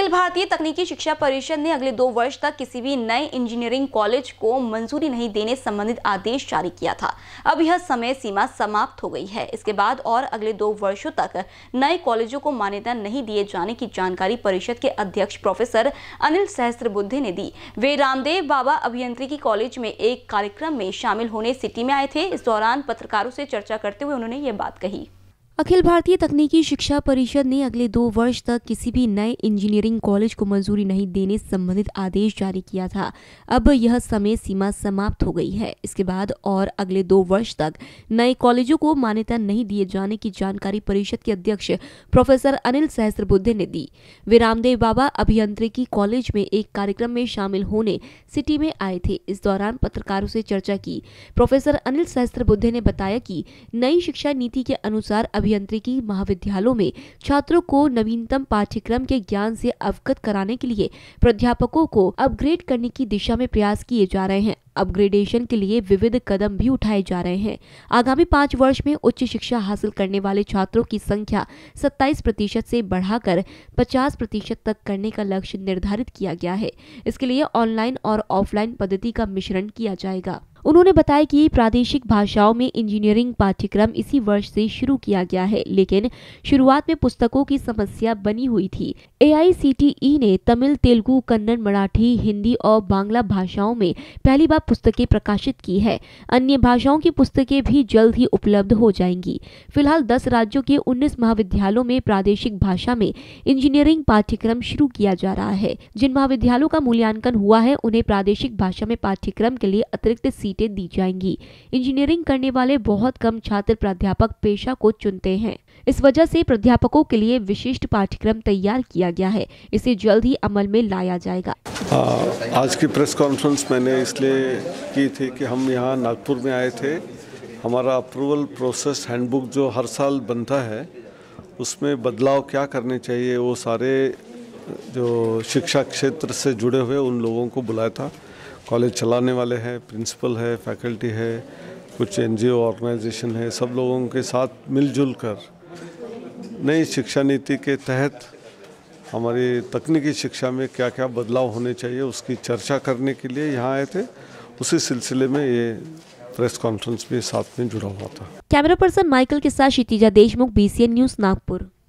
अखिल भारतीय तकनीकी शिक्षा परिषद ने अगले दो वर्ष तक किसी भी नए इंजीनियरिंग कॉलेज को मंजूरी नहीं देने संबंधित आदेश जारी किया था अब यह समय सीमा समाप्त हो गई है इसके बाद और अगले दो वर्षों तक नए कॉलेजों को मान्यता नहीं दिए जाने की जानकारी परिषद के अध्यक्ष प्रोफेसर अनिल सहस्त्र ने दी वे रामदेव बाबा अभियंत्रिकी कॉलेज में एक कार्यक्रम में शामिल होने सिटी में आए थे इस दौरान पत्रकारों से चर्चा करते हुए उन्होंने ये बात कही अखिल भारतीय तकनीकी शिक्षा परिषद ने अगले दो वर्ष तक किसी भी नए इंजीनियरिंग कॉलेज को मंजूरी नहीं देने संबंधित आदेश जारी किया था अब यह समय सीमा समाप्त हो गई है इसके बाद और अगले दो वर्ष तक नए कॉलेजों को मान्यता नहीं दिए जाने की जानकारी परिषद के अध्यक्ष प्रोफेसर अनिल सहस्त्र ने दी वे रामदेव बाबा अभियंत्रिकी कॉलेज में एक कार्यक्रम में शामिल होने सिटी में आए थे इस दौरान पत्रकारों से चर्चा की प्रोफेसर अनिल सहस्त्र ने बताया की नई शिक्षा नीति के अनुसार अभी अभियंत्रिकी महाविद्यालयों में छात्रों को नवीनतम पाठ्यक्रम के ज्ञान से अवगत कराने के लिए प्राध्यापकों को अपग्रेड करने की दिशा में प्रयास किए जा रहे हैं अपग्रेडेशन के लिए विविध कदम भी उठाए जा रहे हैं आगामी पाँच वर्ष में उच्च शिक्षा हासिल करने वाले छात्रों की संख्या 27 प्रतिशत से बढ़ाकर 50 प्रतिशत तक करने का लक्ष्य निर्धारित किया गया है इसके लिए ऑनलाइन और ऑफलाइन पद्धति का मिश्रण किया जाएगा उन्होंने बताया कि प्रादेशिक भाषाओं में इंजीनियरिंग पाठ्यक्रम इसी वर्ष से शुरू किया गया है लेकिन शुरुआत में पुस्तकों की समस्या बनी हुई थी ए e ने तमिल तेलुगु कन्नड़ मराठी हिंदी और बांग्ला भाषाओं में पहली बार पुस्तकें प्रकाशित की है अन्य भाषाओं की पुस्तकें भी जल्द ही उपलब्ध हो जाएंगी फिलहाल दस राज्यों के उन्नीस महाविद्यालयों में प्रादेशिक भाषा में इंजीनियरिंग पाठ्यक्रम शुरू किया जा रहा है जिन महाविद्यालयों का मूल्यांकन हुआ है उन्हें प्रादेशिक भाषा में पाठ्यक्रम के लिए अतिरिक्त सी सीटें दी जाएंगी इंजीनियरिंग करने वाले बहुत कम छात्र प्राध्यापक पेशा को चुनते हैं इस वजह से प्राध्यापकों के लिए विशिष्ट पाठ्यक्रम तैयार किया गया है इसे जल्द ही अमल में लाया जाएगा आ, आज की प्रेस कॉन्फ्रेंस मैंने इसलिए की थी कि हम यहाँ नागपुर में आए थे हमारा अप्रूवल प्रोसेस हैंडबुक जो हर साल बनता है उसमें बदलाव क्या करने चाहिए वो सारे जो शिक्षा क्षेत्र से जुड़े हुए उन लोगों को बुलाया था कॉलेज चलाने वाले हैं प्रिंसिपल है फैकल्टी है कुछ एनजीओ ऑर्गेनाइजेशन है सब लोगों के साथ मिलजुल कर नई शिक्षा नीति के तहत हमारी तकनीकी शिक्षा में क्या क्या बदलाव होने चाहिए उसकी चर्चा करने के लिए यहाँ आए थे उसी सिलसिले में ये प्रेस कॉन्फ्रेंस भी साथ में जुड़ा हुआ था कैमरा पर्सन माइकल के साथ क्षितिजा देशमुख बी न्यूज़ नागपुर